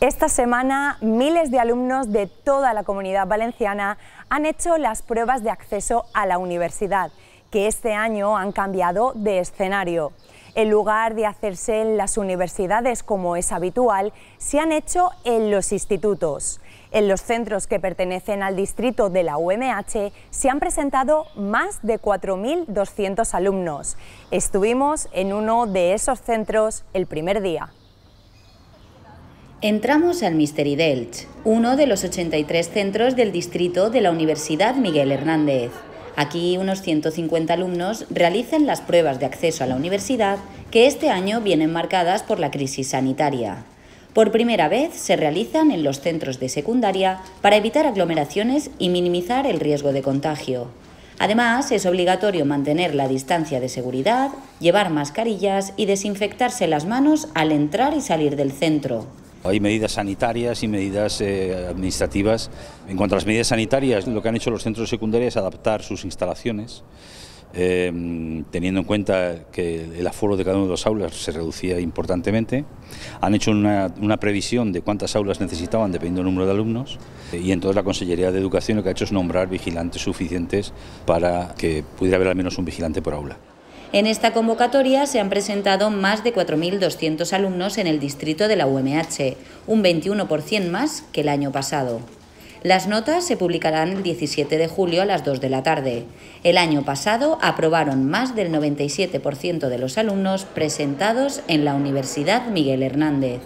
Esta semana, miles de alumnos de toda la comunidad valenciana han hecho las pruebas de acceso a la universidad, que este año han cambiado de escenario. En lugar de hacerse en las universidades como es habitual, se han hecho en los institutos. En los centros que pertenecen al distrito de la UMH se han presentado más de 4.200 alumnos. Estuvimos en uno de esos centros el primer día. Entramos al Misteri Delch, uno de los 83 centros del distrito de la Universidad Miguel Hernández. Aquí unos 150 alumnos realizan las pruebas de acceso a la universidad que este año vienen marcadas por la crisis sanitaria. Por primera vez se realizan en los centros de secundaria para evitar aglomeraciones y minimizar el riesgo de contagio. Además, es obligatorio mantener la distancia de seguridad, llevar mascarillas y desinfectarse las manos al entrar y salir del centro. Hay medidas sanitarias y medidas eh, administrativas. En cuanto a las medidas sanitarias, lo que han hecho los centros secundarios es adaptar sus instalaciones. Em, teniendo en cuenta que el aforo de cada una de las aulas se reducía importantemente. Han hecho una, previsión de cuántas aulas necesitaban dependiendo del número de alumnos y entonces la Consellería de Educación lo que ha hecho es nombrar vigilantes suficientes para que pudiera haber al menos un vigilante por aula. En esta convocatoria se han presentado más de 4.200 alumnos en el distrito de la UMH, un 21% más que el año pasado. Las notas se publicarán el 17 de julio a las 2 de la tarde. El año pasado aprobaron más del 97% de los alumnos presentados en la Universidad Miguel Hernández.